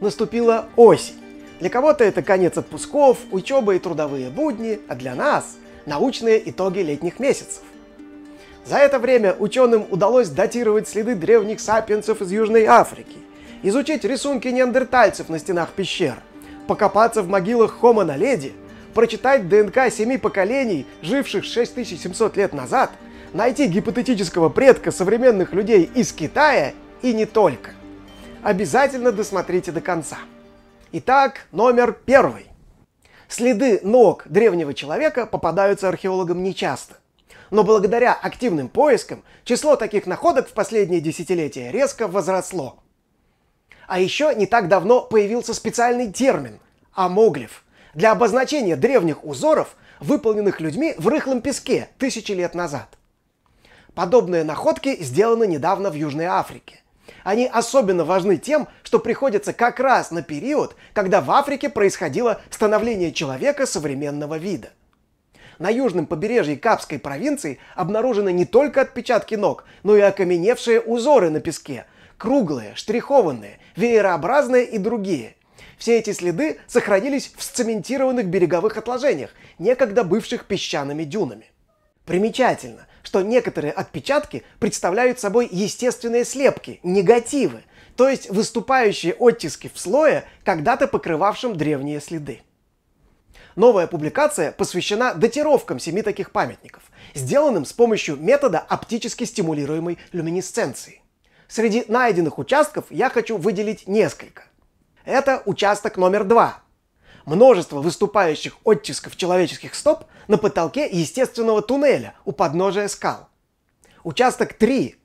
Наступила осень. Для кого-то это конец отпусков, учеба и трудовые будни, а для нас – научные итоги летних месяцев. За это время ученым удалось датировать следы древних сапиенсов из Южной Африки, изучить рисунки неандертальцев на стенах пещер, покопаться в могилах Хома на Леди, прочитать ДНК семи поколений, живших 6700 лет назад, найти гипотетического предка современных людей из Китая и не только – обязательно досмотрите до конца. Итак, номер первый. Следы ног древнего человека попадаются археологам нечасто. Но благодаря активным поискам число таких находок в последние десятилетия резко возросло. А еще не так давно появился специальный термин – амоглиф – для обозначения древних узоров, выполненных людьми в рыхлом песке тысячи лет назад. Подобные находки сделаны недавно в Южной Африке. Они особенно важны тем, что приходятся как раз на период, когда в Африке происходило становление человека современного вида. На южном побережье Капской провинции обнаружены не только отпечатки ног, но и окаменевшие узоры на песке, круглые, штрихованные, веерообразные и другие. Все эти следы сохранились в сцементированных береговых отложениях, некогда бывших песчаными дюнами. Примечательно, что некоторые отпечатки представляют собой естественные слепки, негативы, то есть выступающие оттиски в слое, когда-то покрывавшем древние следы. Новая публикация посвящена датировкам семи таких памятников, сделанным с помощью метода оптически стимулируемой люминесценции. Среди найденных участков я хочу выделить несколько. Это участок номер два, множество выступающих оттисков человеческих стоп на потолке естественного туннеля у подножия скал. Участок 3.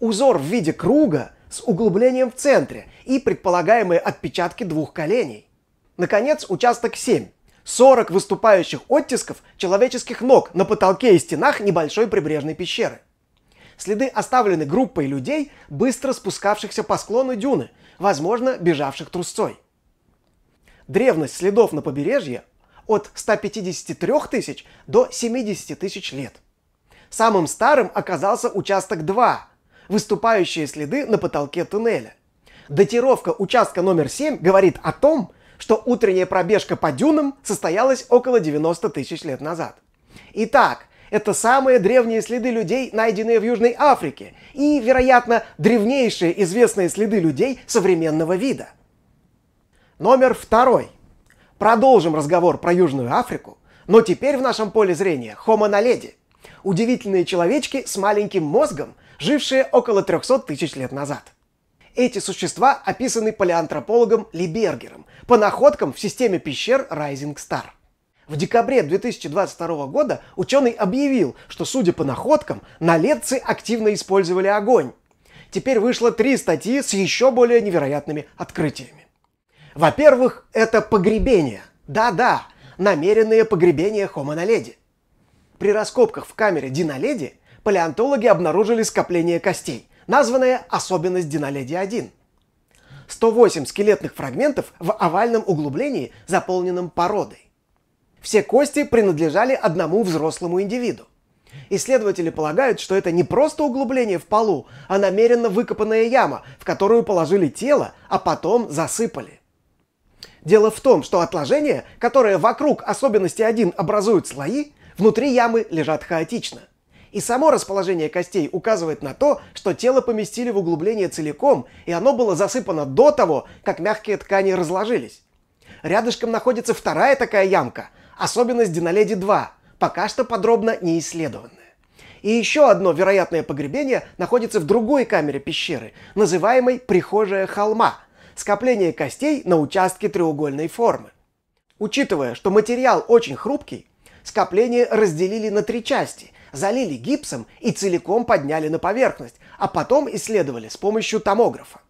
Узор в виде круга с углублением в центре и предполагаемые отпечатки двух коленей. Наконец, участок 7. 40 выступающих оттисков человеческих ног на потолке и стенах небольшой прибрежной пещеры. Следы оставлены группой людей, быстро спускавшихся по склону дюны, возможно, бежавших трусцой древность следов на побережье от 153 тысяч до 70 тысяч лет. Самым старым оказался участок 2, выступающие следы на потолке туннеля. Датировка участка номер 7 говорит о том, что утренняя пробежка по дюнам состоялась около 90 тысяч лет назад. Итак, это самые древние следы людей, найденные в Южной Африке, и, вероятно, древнейшие известные следы людей современного вида – Номер второй. Продолжим разговор про Южную Африку, но теперь в нашем поле зрения Homo наледи, удивительные человечки с маленьким мозгом, жившие около 300 тысяч лет назад. Эти существа описаны палеантропологом Либергером по находкам в системе пещер Rising Star. В декабре 2022 года ученый объявил, что, судя по находкам, налетцы активно использовали огонь. Теперь вышло три статьи с еще более невероятными открытиями. Во-первых, это погребение. Да-да, намеренные погребения Homo naledi. При раскопках в камере диналеди палеонтологи обнаружили скопление костей, названное особенность диналеди Диноледи-1». 108 скелетных фрагментов в овальном углублении, заполненном породой. Все кости принадлежали одному взрослому индивиду. Исследователи полагают, что это не просто углубление в полу, а намеренно выкопанная яма, в которую положили тело, а потом засыпали. Дело в том, что отложения, которые вокруг особенности 1 образуют слои, внутри ямы лежат хаотично. И само расположение костей указывает на то, что тело поместили в углубление целиком, и оно было засыпано до того, как мягкие ткани разложились. Рядышком находится вторая такая ямка, особенность Диноледи 2, пока что подробно не исследованная. И еще одно вероятное погребение находится в другой камере пещеры, называемой «Прихожая холма», скопление костей на участке треугольной формы. Учитывая, что материал очень хрупкий, скопление разделили на три части, залили гипсом и целиком подняли на поверхность, а потом исследовали с помощью томографа.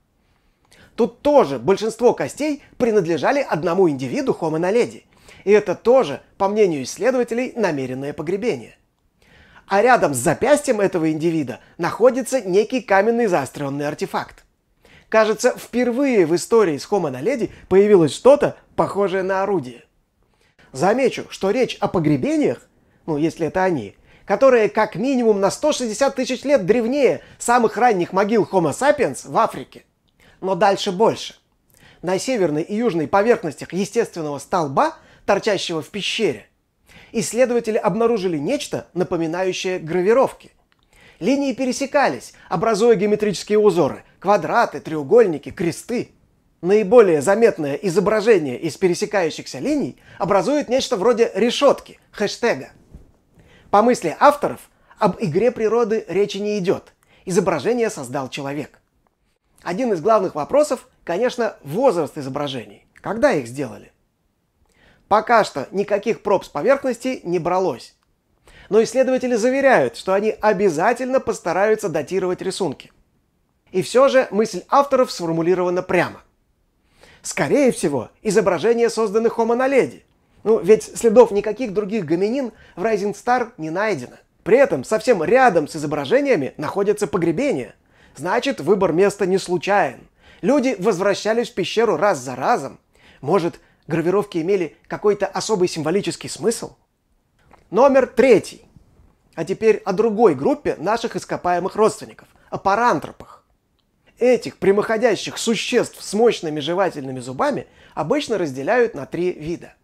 Тут тоже большинство костей принадлежали одному индивиду Homo naledi, и это тоже, по мнению исследователей, намеренное погребение. А рядом с запястьем этого индивида находится некий каменный заостренный артефакт. Кажется, впервые в истории с Homo Naledi появилось что-то похожее на орудие. Замечу, что речь о погребениях, ну если это они, которые как минимум на 160 тысяч лет древнее самых ранних могил Homo sapiens в Африке. Но дальше больше. На северной и южной поверхностях естественного столба, торчащего в пещере, исследователи обнаружили нечто, напоминающее гравировки. Линии пересекались, образуя геометрические узоры – квадраты, треугольники, кресты. Наиболее заметное изображение из пересекающихся линий образует нечто вроде решетки, хэштега. По мысли авторов, об игре природы речи не идет. Изображение создал человек. Один из главных вопросов, конечно, возраст изображений. Когда их сделали? Пока что никаких проб с поверхности не бралось. Но исследователи заверяют, что они обязательно постараются датировать рисунки – и все же мысль авторов сформулирована прямо. Скорее всего, изображения созданы Homo naledi. Ну, ведь следов никаких других гоминин в Rising Star не найдено. При этом совсем рядом с изображениями находятся погребения. Значит, выбор места не случайен. Люди возвращались в пещеру раз за разом. Может, гравировки имели какой-то особый символический смысл? Номер третий. А теперь о другой группе наших ископаемых родственников – о парантропах. Этих прямоходящих существ с мощными жевательными зубами обычно разделяют на три вида.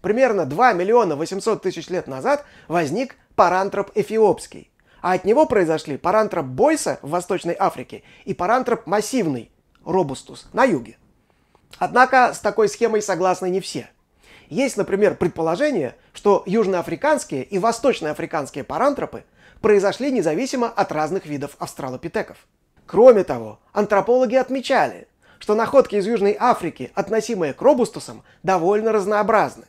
Примерно 2 миллиона 800 тысяч лет назад возник парантроп эфиопский, а от него произошли парантроп Бойса в Восточной Африке и парантроп массивный, робустус, на юге. Однако с такой схемой согласны не все. Есть, например, предположение, что южноафриканские и восточноафриканские парантропы произошли независимо от разных видов австралопитеков. Кроме того, антропологи отмечали, что находки из Южной Африки, относимые к робустусам, довольно разнообразны.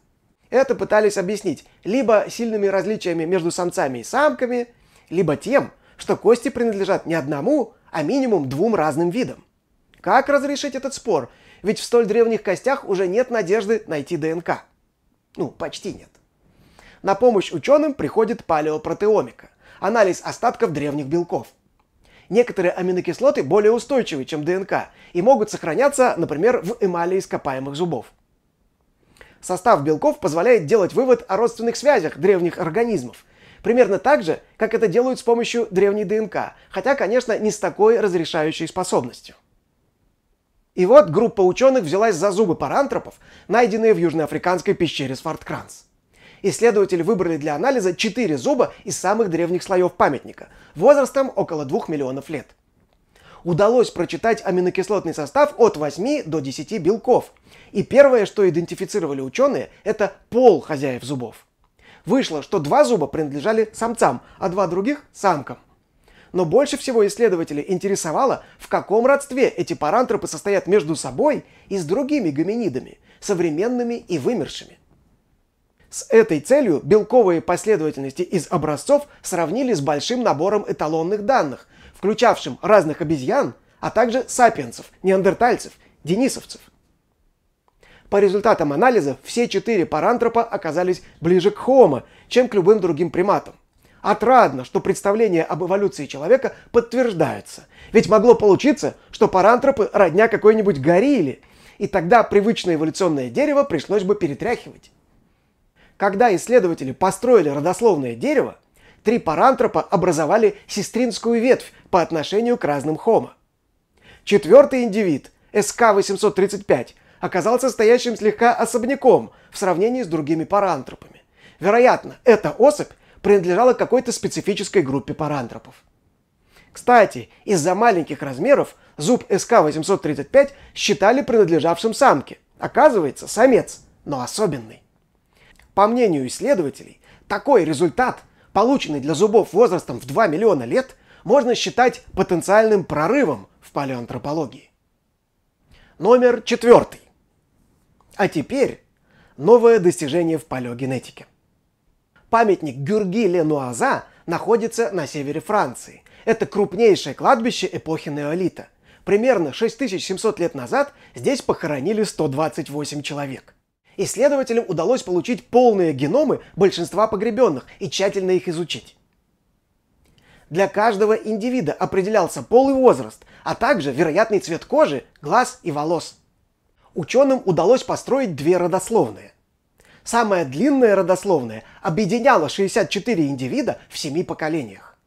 Это пытались объяснить либо сильными различиями между самцами и самками, либо тем, что кости принадлежат не одному, а минимум двум разным видам. Как разрешить этот спор? Ведь в столь древних костях уже нет надежды найти ДНК. Ну, почти нет. На помощь ученым приходит палеопротеомика – анализ остатков древних белков – Некоторые аминокислоты более устойчивы, чем ДНК, и могут сохраняться, например, в эмали ископаемых зубов. Состав белков позволяет делать вывод о родственных связях древних организмов, примерно так же, как это делают с помощью древней ДНК, хотя, конечно, не с такой разрешающей способностью. И вот группа ученых взялась за зубы парантропов, найденные в южноафриканской пещере Сварткранс. Исследователи выбрали для анализа четыре зуба из самых древних слоев памятника, возрастом около двух миллионов лет. Удалось прочитать аминокислотный состав от 8 до 10 белков. И первое, что идентифицировали ученые, это пол хозяев зубов. Вышло, что два зуба принадлежали самцам, а два других – самкам. Но больше всего исследователи интересовало, в каком родстве эти парантропы состоят между собой и с другими гоминидами, современными и вымершими. С этой целью белковые последовательности из образцов сравнили с большим набором эталонных данных, включавшим разных обезьян, а также сапиенсов, неандертальцев, денисовцев. По результатам анализа все четыре парантропа оказались ближе к хомо, чем к любым другим приматам. Отрадно, что представление об эволюции человека подтверждается, Ведь могло получиться, что парантропы родня какой-нибудь горилле, и тогда привычное эволюционное дерево пришлось бы перетряхивать. Когда исследователи построили родословное дерево, три парантропа образовали сестринскую ветвь по отношению к разным хомо. Четвертый индивид, СК-835, оказался стоящим слегка особняком в сравнении с другими парантропами. Вероятно, эта особь принадлежала какой-то специфической группе парантропов. Кстати, из-за маленьких размеров зуб СК-835 считали принадлежавшим самке. Оказывается, самец, но особенный. По мнению исследователей, такой результат, полученный для зубов возрастом в 2 миллиона лет, можно считать потенциальным прорывом в палеоантропологии. Номер четвертый. А теперь новое достижение в палеогенетике. Памятник Гюрги Ленуаза находится на севере Франции. Это крупнейшее кладбище эпохи неолита. Примерно 6700 лет назад здесь похоронили 128 человек. Исследователям удалось получить полные геномы большинства погребенных и тщательно их изучить. Для каждого индивида определялся пол и возраст, а также вероятный цвет кожи, глаз и волос. Ученым удалось построить две родословные. Самая длинная родословная объединяла 64 индивида в семи поколениях.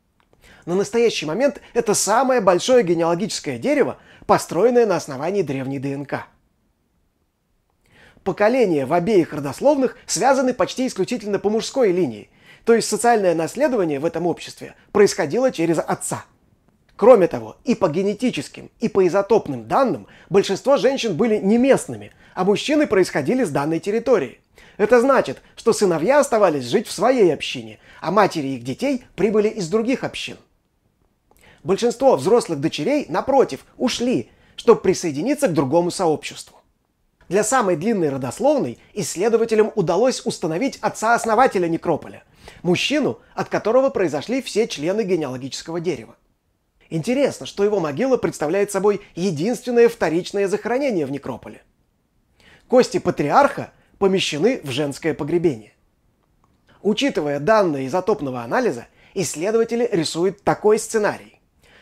На настоящий момент это самое большое генеалогическое дерево, построенное на основании древней ДНК поколения в обеих родословных связаны почти исключительно по мужской линии, то есть социальное наследование в этом обществе происходило через отца. Кроме того, и по генетическим, и по изотопным данным большинство женщин были не местными, а мужчины происходили с данной территории. Это значит, что сыновья оставались жить в своей общине, а матери их детей прибыли из других общин. Большинство взрослых дочерей, напротив, ушли, чтобы присоединиться к другому сообществу. Для самой длинной родословной исследователям удалось установить отца-основателя некрополя, мужчину, от которого произошли все члены генеалогического дерева. Интересно, что его могила представляет собой единственное вторичное захоронение в некрополе. Кости патриарха помещены в женское погребение. Учитывая данные изотопного анализа, исследователи рисуют такой сценарий.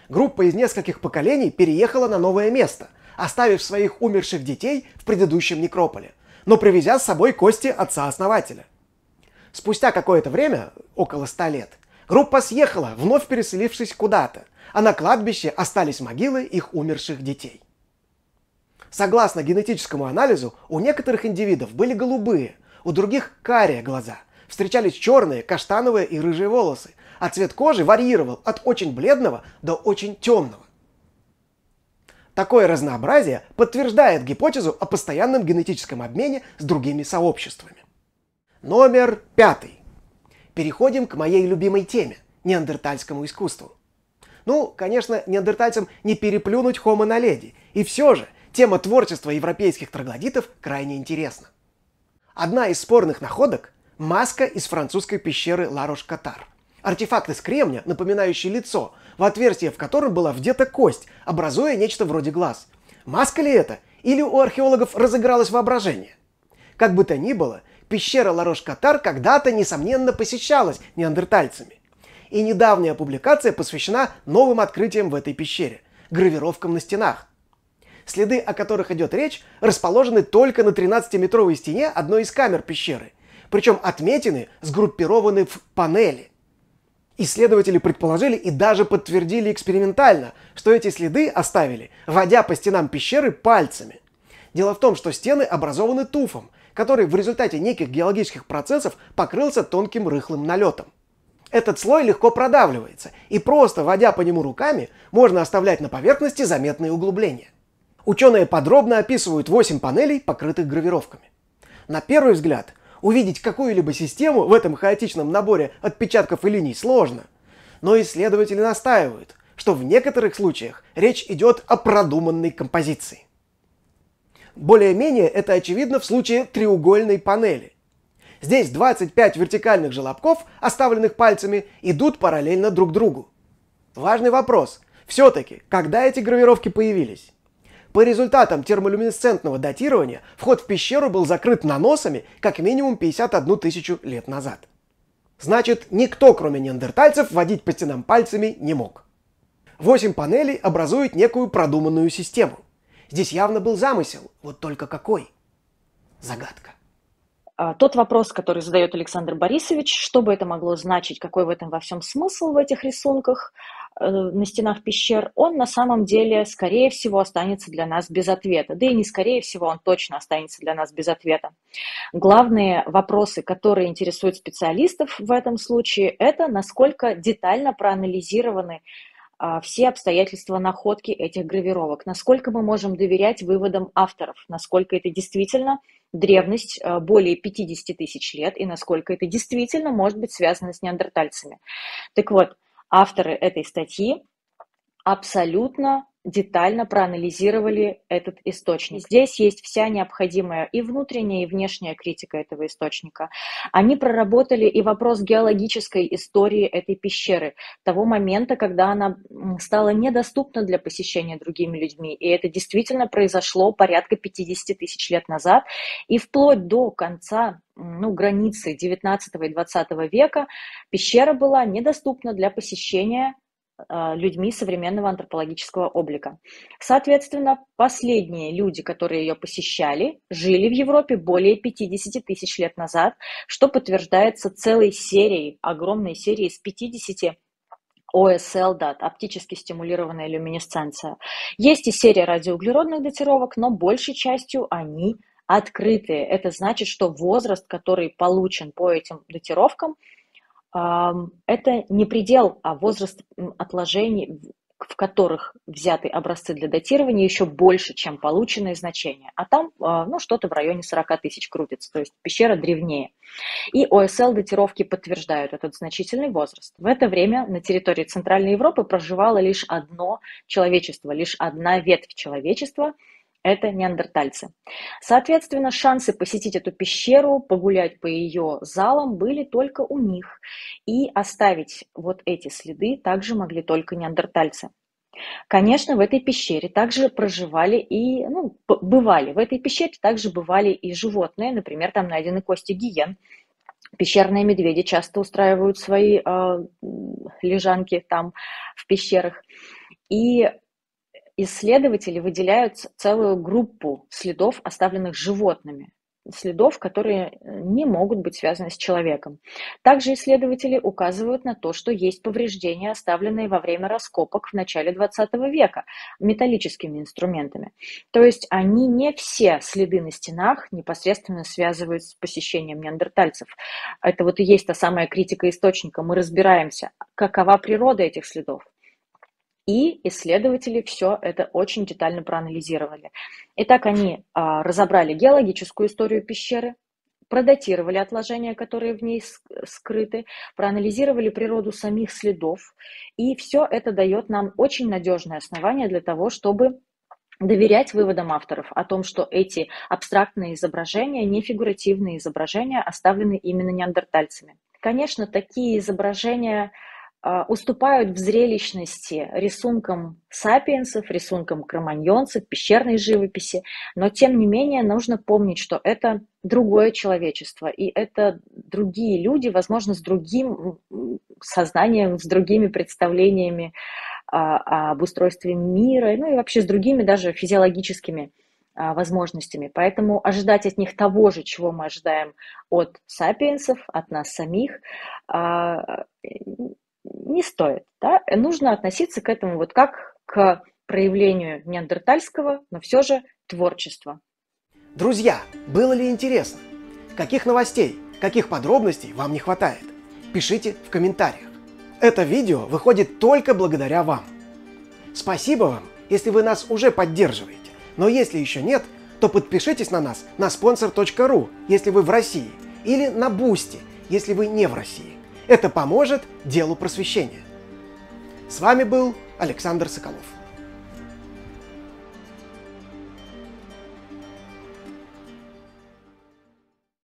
Группа из нескольких поколений переехала на новое место, оставив своих умерших детей в предыдущем некрополе, но привезя с собой кости отца-основателя. Спустя какое-то время, около ста лет, группа съехала, вновь переселившись куда-то, а на кладбище остались могилы их умерших детей. Согласно генетическому анализу, у некоторых индивидов были голубые, у других карие глаза, встречались черные, каштановые и рыжие волосы, а цвет кожи варьировал от очень бледного до очень темного. Такое разнообразие подтверждает гипотезу о постоянном генетическом обмене с другими сообществами. Номер пятый. Переходим к моей любимой теме – неандертальскому искусству. Ну, конечно, неандертальцам не переплюнуть Homo naledi, и все же тема творчества европейских троглодитов крайне интересна. Одна из спорных находок – маска из французской пещеры Ларош-Катар – Артефакт из кремня, напоминающий лицо, в отверстие в котором была вдета кость, образуя нечто вроде глаз. Маска ли это? Или у археологов разыгралось воображение? Как бы то ни было, пещера Ларош-Катар когда-то, несомненно, посещалась неандертальцами. И недавняя публикация посвящена новым открытиям в этой пещере – гравировкам на стенах. Следы, о которых идет речь, расположены только на 13-метровой стене одной из камер пещеры, причем отметины сгруппированы в панели – Исследователи предположили и даже подтвердили экспериментально, что эти следы оставили, водя по стенам пещеры пальцами. Дело в том, что стены образованы туфом, который в результате неких геологических процессов покрылся тонким рыхлым налетом. Этот слой легко продавливается, и просто водя по нему руками, можно оставлять на поверхности заметные углубления. Ученые подробно описывают 8 панелей, покрытых гравировками. На первый взгляд – Увидеть какую-либо систему в этом хаотичном наборе отпечатков и линий сложно. Но исследователи настаивают, что в некоторых случаях речь идет о продуманной композиции. Более-менее это очевидно в случае треугольной панели. Здесь 25 вертикальных желобков, оставленных пальцами, идут параллельно друг другу. Важный вопрос. Все-таки, когда эти гравировки появились? По результатам термолюминесцентного датирования вход в пещеру был закрыт наносами как минимум 51 тысячу лет назад. Значит, никто, кроме неандертальцев, водить по стенам пальцами не мог. Восемь панелей образуют некую продуманную систему. Здесь явно был замысел, вот только какой? Загадка. А, тот вопрос, который задает Александр Борисович, что бы это могло значить, какой в этом во всем смысл в этих рисунках, Э, на стенах пещер, он на самом деле, скорее всего, останется для нас без ответа. Да и не скорее всего, он точно останется для нас без ответа. Главные вопросы, которые интересуют специалистов в этом случае, это насколько детально проанализированы а, все обстоятельства находки этих гравировок, насколько мы можем доверять выводам авторов, насколько это действительно древность а, более 50 тысяч лет и насколько это действительно может быть связано с неандертальцами. Так вот, авторы этой статьи абсолютно детально проанализировали этот источник. Здесь есть вся необходимая и внутренняя, и внешняя критика этого источника. Они проработали и вопрос геологической истории этой пещеры, того момента, когда она стала недоступна для посещения другими людьми. И это действительно произошло порядка 50 тысяч лет назад. И вплоть до конца ну, границы 19 и 20 века пещера была недоступна для посещения а, людьми современного антропологического облика. Соответственно, последние люди, которые ее посещали, жили в Европе более 50 тысяч лет назад, что подтверждается целой серией, огромной серией из 50 ОСЛ дат, оптически стимулированная люминесценция. Есть и серия радиоуглеродных датировок, но большей частью они открытые. Это значит, что возраст, который получен по этим датировкам, это не предел, а возраст отложений, в которых взяты образцы для датирования, еще больше, чем полученные значения. А там а, ну, что-то в районе 40 тысяч крутится, то есть пещера древнее. И ОСЛ-датировки подтверждают этот значительный возраст. В это время на территории Центральной Европы проживало лишь одно человечество, лишь одна ветвь человечества, это неандертальцы. Соответственно, шансы посетить эту пещеру, погулять по ее залам были только у них. И оставить вот эти следы также могли только неандертальцы. Конечно, в этой пещере также проживали и, ну, бывали, в этой пещере также бывали и животные, например, там найдены кости гиен, пещерные медведи часто устраивают свои э, лежанки там в пещерах. И исследователи выделяют целую группу следов, оставленных животными, следов, которые э, не могут быть связаны с человеком. Также исследователи указывают на то, что есть повреждения, оставленные во время раскопок в начале 20 века металлическими инструментами. То есть они не все следы на стенах непосредственно связывают с посещением неандертальцев. Это вот и есть та самая критика источника. Мы разбираемся, какова природа этих следов. И исследователи все это очень детально проанализировали. Итак, они а, разобрали геологическую историю пещеры, продатировали отложения, которые в ней скрыты, проанализировали природу самих следов. И все это дает нам очень надежное основание для того, чтобы доверять выводам авторов о том, что эти абстрактные изображения, не фигуративные изображения, оставлены именно неандертальцами. Конечно, такие изображения а, уступают в зрелищности рисункам сапиенсов, рисункам кроманьонцев, пещерной живописи, но тем не менее нужно помнить, что это другое человечество, и это другие люди, возможно, с другим сознанием, с другими представлениями а, об устройстве мира, ну и вообще с другими даже физиологическими а, возможностями. Поэтому ожидать от них того же, чего мы ожидаем от сапиенсов, от нас самих, не стоит. Да? Нужно относиться к этому вот как к проявлению неандертальского, но все же творчества. Друзья, было ли интересно? Каких новостей, каких подробностей вам не хватает? Пишите в комментариях. Это видео выходит только благодаря вам. Спасибо вам, если вы нас уже поддерживаете. Но если еще нет, то подпишитесь на нас на sponsor.ru, если вы в России, или на Бусти, если вы не в России. Это поможет делу просвещения. С вами был Александр Соколов.